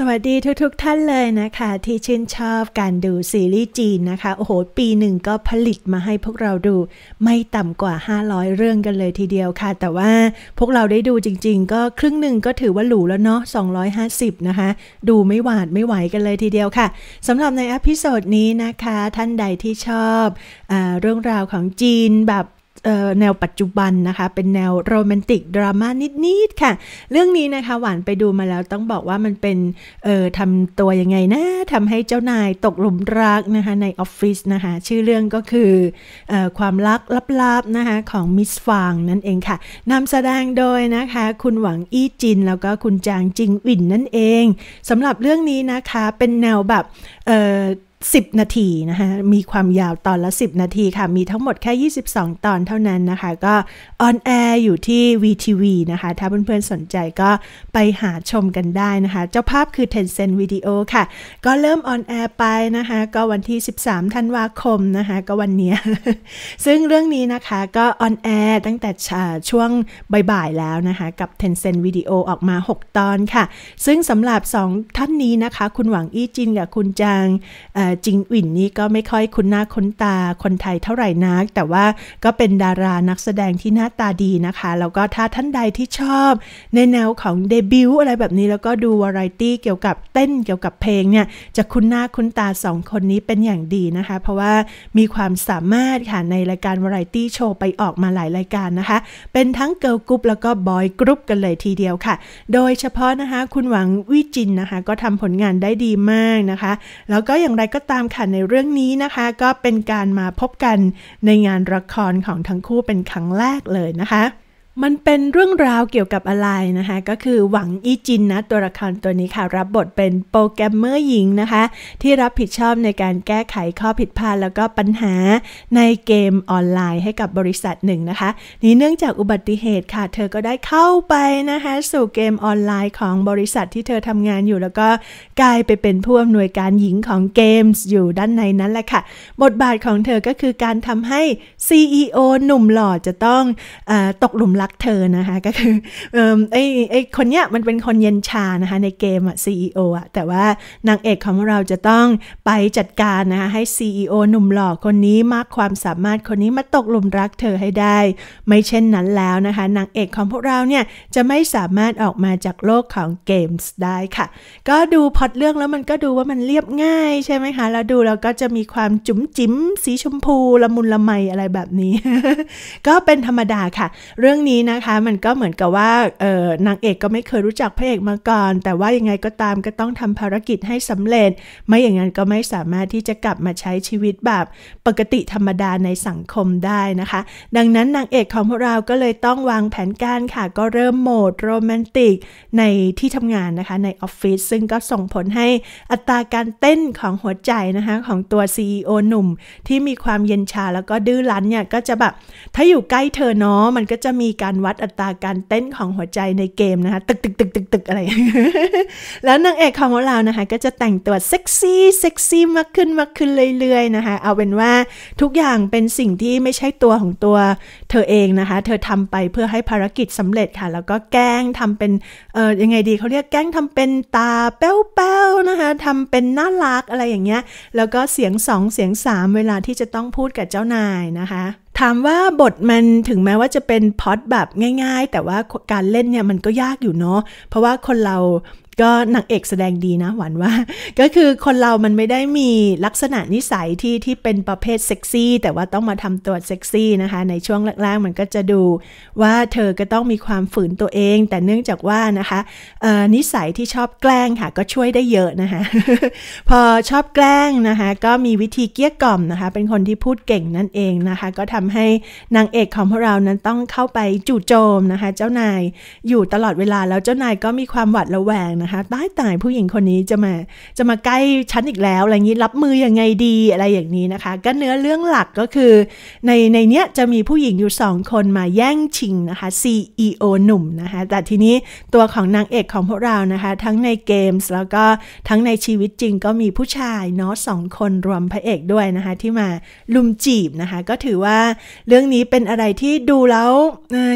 สวัสดีทุกๆทท่านเลยนะคะ ที่ชื่นชอบการดูซีรีส์จีนนะคะโอ้โหปีหนึ่งก็ผลิตมาให้พวกเราดูไม่ต่ำกว่า 500 เรื่องกันเลยทีเดียวค่ะ แต่ว่าพวกเราได้ดูจริง ๆ ก็ครึ่งหนึ่งก็ถือว่าหลูแล้วเนาะ 250นะคะดูไม่หวาดไม่ไหวกันเลยทีเดียวค่ะสำหรับในอพิโซดนี้นะคะ ท่านใดที่ชอบอเรื่องราวของจีนแบบแนวปัจจุบันนะคะ เป็นแนวโรแมนติกดราม่านิด ๆ ค่ะ เรื่องนี้นะคะหวานไปดูมาแล้วต้องบอกว่ามันเป็นเอ่อทำตัวยังไงนะทำให้เจ้านายตกหลุมรักนะคะ ในออฟฟิศนะคะ ชื่อเรื่องก็คืออความรักลับๆนะคะ ของมิสฟางนั่นเองค่ะนำแสดงโดยนะคะ คุณหวังอี้จิน แล้วก็คุณจางจิงวินนั่นเองสำหรับเรื่องนี้นะคะเป็นแนวแบบเอ่อ10 นาทีนะคะมีความยาวตอนละ10 นาทีค่ะมีทั้งหมดแค่ 22 ตอนเท่านั้นนะคะ ก็ออนแอร์อยู่ที่ VTV นะคะ ถ้าเพื่อนๆสนใจก็ไปหาชมกันได้นะคะ เจ้าภาพคือ Tencent Video ค่ะ ก็เริ่มออนแอร์ไปนะคะ ก็วันที่ 13ธันวาคมนะคะก็วันนี้ซึ่งเรื่องนี้นะคะก็ออนแอร์ตั้งแต่ช่วงบ่ายๆแล้วนะคะ กับ Tencent Video ออกมา 6 ตอนค่ะ ซึ่งสำหรับ2ท่านนี้นะคะ คุณหวังอี้จินกับคุณจางเจิงอิ่นนี่ก็ไม่ค่อยคุ้นหน้าคุ้นตาคนไทยเท่าไหร่นักแต่ว่าก็เป็นดารานักแสดงที่หน้าตาดีนะคะแล้วก็ถ้าท่านใดที่ชอบ ในแนวของเดบิวต์อะไรแบบนี้แล้วก็ดูวาไรตี้เกี่ยวกับเต้นเกี่ยวกับเพลงเนี่ยจะคุ้นหน้าคุ้นตาสองคนนี้เป็นอย่างดีนะคะ เพราะว่ามีความสามารถค่ะในรายการวาไรตี้โชว์ไปออกมาหลายรายการนะคะ เป็นทั้งเกิลกรุ๊ปแล้วก็บอยกรุ๊ปกันเลยทีเดียวค่ะ โดยเฉพาะนะคะ คุณหวังวิจินนะคะก็ทำผลงานได้ดีมากนะคะ แล้วก็อย่างไรก็ก็ตามค่ะในเรื่องนี้นะคะก็เป็นการมาพบกันในงานละครของทั้งคู่เป็นครั้งแรกเลยนะคะมันเป็นเรื่องราวเกี่ยวกับอะไรนะคะก็คือหวังอีจินนะตัวละครตัวนี้ค่ะ รับบทเป็นโปรแกรมเมอร์หญิงนะคะ ที่รับผิดชอบในการแก้ไขข้อผิดพลาดแล้วก็ปัญหาในเกมออนไลน์ให้กับบริษัทหนึ่งนะคะนี้เนื่องจากอุบัติเหตุค่ะเธอก็ได้เข้าไปนะคะสู่เกมออนไลน์ของบริษัทที่เธอทำงานอยู่แล้วก็กลายไปเป็นผู้อำนวยการหญิงของเกมส์อยู่ด้านในนั้นแหละค่ะบทบาทของเธอก็คือการทำให้ CEO หนุ่มหล่อจะต้องอตกหลุมรักักเธอ นะคะ ก็คือ เออไอ้อคนเนี้ย มันเป็นคนเย็นชา นะคะ ในเกมอะ CEO อะ แต่ว่า นางเอกของเราจะต้องไปจัดการนะคะ ให้ CEO หนุ่มหล่อคนนี้ มากความสามารถคนนี้มาตกหลุมรักเธอให้ได้ ไม่เช่นนั้นแล้วนะคะ นางเอกของพวกเราเนี่ยจะไม่สามารถออกมาจากโลกของเกมส์ได้ค่ะ ก็ดูพอดเรื่องแล้วมันก็ดูว่ามันเรียบง่ายใช่ไหมคะ แล้วดูแล้วก็จะมีความจุ๋มจิ๋ม สีชมพู ละมุนละไมอะไรแบบนี้ ก็เป็นธรรมดาค่ะ เรื่องนี้ี้นะคะมันก็เหมือนกับว่าเออนางเอกก็ไม่เคยรู้จักพระเอกมาก่อน แต่ว่ายังไงก็ตามก็ต้องทำภารกิจให้สำเร็จไม่อย่างนั้นก็ไม่สามารถที่จะกลับมาใช้ชีวิตแบบปกติธรรมดาในสังคมได้นะคะ ดังนั้นนางเอกของพวกเราก็เลยต้องวางแผนการค่ะก็เริ่มโหมด โรแมนติกในที่ทำงานนะคะในออฟฟิศซึ่งก็ส่งผลให้อัตราการเต้นของหัวใจนะคะของตัว CEO หนุ่มที่มีความเย็นชาแล้วก็ดื้อรั้นเนี่ยก็จะแบบถ้าอยู่ใกล้เธอเนาะมันก็จะมีการการวัดอัตราการเต้นของหัวใจในเกมนะคะตึกตึกตึกตึกตึกอะไร แล้วนางเอกของเรานะคะ ก็จะแต่งตัวเซ็กซี่เซ็กซี่มากขึ้นมากขึ้นเรื่อยๆนะคะ เอาเป็นว่าทุกอย่างเป็นสิ่งที่ไม่ใช่ตัวของตัวเธอเองนะคะ เธอทำไปเพื่อให้ภารกิจสำเร็จค่ะ แล้วก็แกล้งทำเป็นเออยังไงดีเขาเรียกแกล้งทำเป็นตาแป้วๆ นะคะทำเป็นน่ารักอะไรอย่างเงี้ยแล้วก็เสียงสองเสียงสามเวลาที่จะต้องพูดกับเจ้านายนะคะถามว่าบทมันถึงแม้ว่าจะเป็นพอดแบบง่ายๆ แต่ว่าการเล่นเนี่ยมันก็ยากอยู่เนาะเพราะว่าคนเราก็นางเอกแสดงดีนะหวันว่า ก็คือคนเรามันไม่ได้มีลักษณะนิสัยที่ที่เป็นประเภทเซ็กซี่แต่ว่าต้องมาทำตัวเซ็กซี่นะคะในช่วงแรกๆมันก็จะดูว่าเธอก็ต้องมีความฝืนตัวเอง แต่เนื่องจากว่านะคะนิสัยที่ชอบแกล้งค่ะ ก็ช่วยได้เยอะนะคะ พอชอบแกล้งนะคะก็มีวิธี เกี้ยกล่อมนะคะ เป็นคนที่พูดเก่งนั่นเองนะคะก็ทำให้นางเอกของพวกเรานั้นต้องเข้าไปจู่โจมนะคะ เจ้านายอยู่ตลอดเวลาแล้วเจ้านายก็มีความหวัดระแวงนะคะตายตายผู้หญิงคนนี้จะมาจะมาใกล้ฉันอีกแล้วอะไรงนี้รับมืออยังไงดีอะไรอย่างนี้นะคะก็เนื้อเรื่องหลักก็คือ ในในเนี้ยจะมีผู้หญิงอยู่สองคนมาแย่งชิงนะคะ CEO หนุ่มนะคะแต่ทีนี้ตัวของนางเอกของพวกเรานะคะทั้งในเกมส์แล้วก็ทั้งในชีวิตจริงก็มีผู้ชายเนาะสองคนรวมพระเอกด้วยนะคะที่มาลุมจีบนะคะก็ถือว่าเรื่องนี้เป็นอะไรที่ดูแล้ว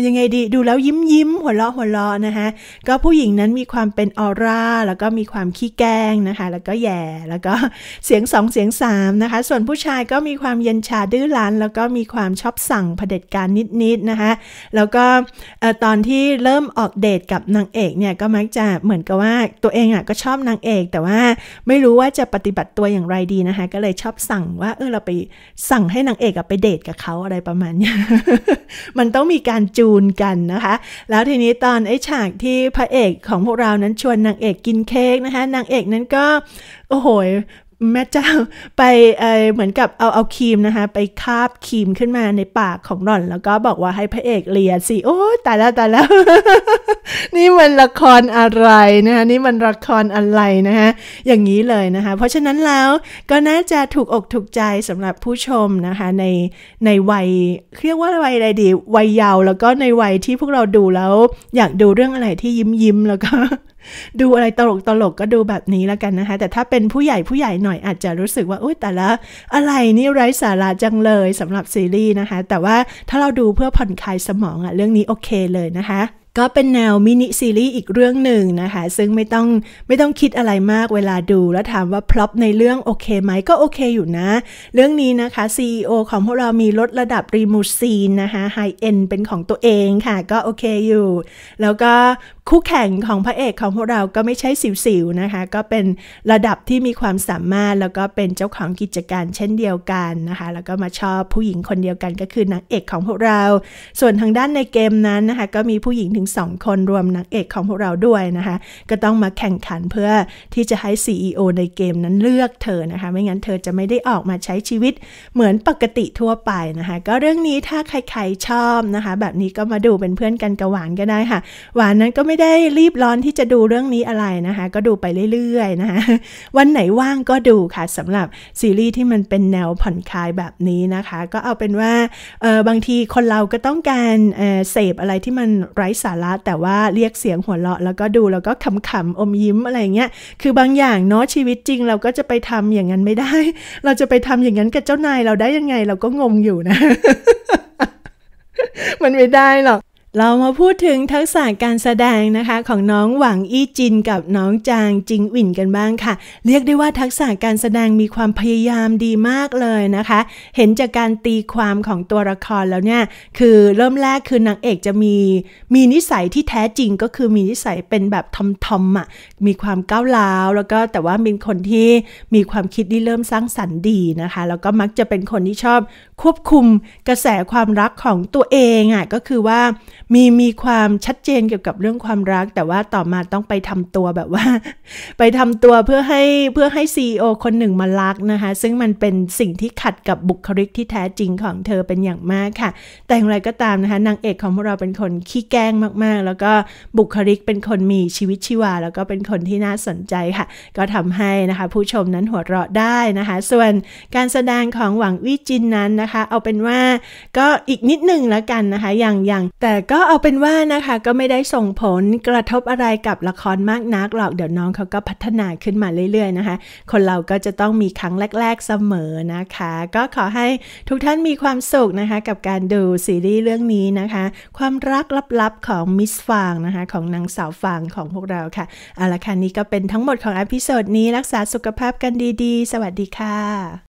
ยังไงดีดูแล้วยิ้มยิ้ม หัวเราะหัวเราะนะคะก็ผู้หญิงนั้นมีความเป็นออร่าแล้วก็มีความขี้แกล้งนะคะแล้วก็แย่แล้วก็เสียงสองเสียงสามนะคะส่วนผู้ชายก็มีความเย็นชาดื้อรั้นแล้วก็มีความชอบสั่งเผด็จการนิดๆนะคะแล้วก็ตอนที่เริ่มออกเดทกับนางเอกเนี่ยก็มักจะเหมือนกับว่าตัวเองอ่ะก็ชอบนางเอกแต่ว่าไม่รู้ว่าจะปฏิบัติตัวอย่างไรดีนะคะ ก็เลยชอบสั่งว่าเออเราไปสั่งให้นางเอกไปเดทกับเขาอะไรประมาณนี้มันต้องมีการจูนกันนะคะ แล้วทีนี้ตอนไอ้ฉากที่พระเอกของพวกเรานั้นชวนนางเอกกินเค้กนะคะนางเอกนั้นก็ โอ้โหแม่เจ้าไปเหมือนกับเอาเอาครีมนะคะไปคาบครีมขึ้นมาในปากของหล่อน แล้วก็บอกว่าให้พระเอกเลียสิ โอ้ตายแล้วตายแล้ว นี่มันละครอะไรนะคะนี่มันละครอะไรนะคะอย่างนี้เลยนะคะเพราะฉะนั้นแล้วก็น่าจะถูกอกถูกใจสำหรับผู้ชมนะคะ ในในวัยเรียกว่าวัยอะไรดีวัยเยาว์แล้วก็ในวัยที่พวกเราดูแล้ว อยากดูเรื่องอะไรที่ยิ้มยิ้มแล้วก็ดูอะไรตลกตลกก็ดูแบบนี้แล้วกันนะคะแต่ถ้าเป็นผู้ใหญ่ผู้ใหญ่หน่อยอาจจะรู้สึกว่าอุ้ยแต่ละอะไรนี่ไร้สาระจังเลยสำหรับซีรีส์นะคะ แต่ว่าถ้าเราดูเพื่อผ่อนคลายสมองอะเรื่องนี้โอเคเลยนะคะก็เป็นแนวมินิซีรีส์อีกเรื่องหนึ่งนะคะซึ่งไม่ต้องไม่ต้องคิดอะไรมากเวลาดูแล้วถามว่าพล็อปในเรื่องโอเคไหมก็โอเคอยู่นะ เรื่องนี้นะคะ CEO ของพวกเรามีลดระดับรีมูซีนนะคะไฮเอ็นเป็นของตัวเองค่ะก็โอเคอยู่ แล้วก็คู่แข่งของพระเอกของพวกเราก็ไม่ใช่สิวๆ นะคะ ก็เป็นระดับที่มีความสามารถแล้วก็เป็นเจ้าของกิจการเช่นเดียวกันนะคะ แล้วก็มาชอบผู้หญิงคนเดียวกันก็คือนางเอกของพวกเรา ส่วนทางด้านในเกมนั้นนะคะ ก็มีผู้หญิงถึง 2 คนรวมนางเอกของพวกเราด้วยนะคะ ก็ต้องมาแข่งขันเพื่อที่จะให้ CEO ในเกมนั้นเลือกเธอนะคะ ไม่งั้นเธอจะไม่ได้ออกมาใช้ชีวิตเหมือนปกติทั่วไปนะคะ ก็เรื่องนี้ถ้าใครๆชอบนะคะแบบนี้ก็มาดูเป็นเพื่อนกันกระหวานก็ได้ค่ะ หวานนั้นก็ไม่ได้รีบร้อนที่จะดูเรื่องนี้อะไรนะคะ ก็ดูไปเรื่อยๆนะคะวันไหนว่างก็ดูค่ะสำหรับซีรีส์ที่มันเป็นแนวผ่อนคลายแบบนี้นะคะ ก็เอาเป็นว่าบางทีคนเราก็ต้องการเสพอะไรที่มันไร้สาระ แต่ว่าเรียกเสียงหัวเราะ แล้วก็ดูแล้วก็ขำๆอมยิ้มอะไรเงี้ยคือบางอย่างเนาะชีวิตจริง เราก็จะไปทำอย่างนั้นไม่ได้ เราจะไปทำอย่างนั้นกับเจ้านายเราได้ยังไงเราก็งงอยู่นะ มันไม่ได้หรอกเรามาพูดถึงทักษะการแสดงนะคะของน้องหวังอี้จินกับน้องจางจิงอิ่นกันบ้างค่ะ เรียกได้ว่าทักษะการแสดงมีความพยายามดีมากเลยนะคะ เห็นจากการตีความของตัวละครแล้วเนี่ย คือเริ่มแรกคือนางเอกจะมีมีนิสัยที่แท้จริงก็คือมีนิสัยเป็นแบบทอมทอมอ่ะ มีความก้าวร้าวแล้วก็แต่ว่าเป็นคนที่มีความคิดที่เริ่มสร้างสรรค์ดีนะคะ แล้วก็มักจะเป็นคนที่ชอบควบคุมกระแสความรักของตัวเองอ่ะก็คือว่ามีมีความชัดเจนเกี่ยวกับเรื่องความรัก แต่ว่าต่อมาต้องไปทำตัวแบบว่าไปทำตัวเพื่อให้เพื่อให้ซีอคนหนึ่งมารักนะคะ ซึ่งมันเป็นสิ่งที่ขัดกับบุคลิกที่แท้จริงของเธอเป็นอย่างมากค่ะ แต่อย่างไรก็ตามนะคะนางเอกของเราเป็นคน ขี้แกล้งมากๆ แล้วก็บุคลิกเป็นคนมีชีวิตชีวาแล้วก็เป็นคนที่น่าสนใจค่ะ ก็ทำให้นะคะ ผู้ชมนั้นหัวเราะได้นะคะ ส่วนการแสดงของหวังวิจินนั้นนะคะ เอาเป็นว่าก็อีกนิดหนึ่งแล้วกันนะคะอย่างอย่างแต่ก็ก็เอาเป็นว่านะคะ ก็ไม่ได้ส่งผลกระทบอะไรกับละครมากนักหรอกเดี๋ยวน้องเขาก็พัฒนาขึ้นมาเรื่อย ๆนะคะ คนเราก็จะต้องมีครั้งแรก ๆเสมอนะคะ ก็ขอให้ทุกท่านมีความสุขนะคะกับการดูซีรีส์เรื่องนี้นะคะความรักลับๆของมิสฟางนะคะของนางสาวฟางของพวกเราค่ะเอาละค่ะนี้ก็เป็นทั้งหมดของอพิโซดนี้รักษาสุขภาพกันดี ๆ สวัสดีค่ะ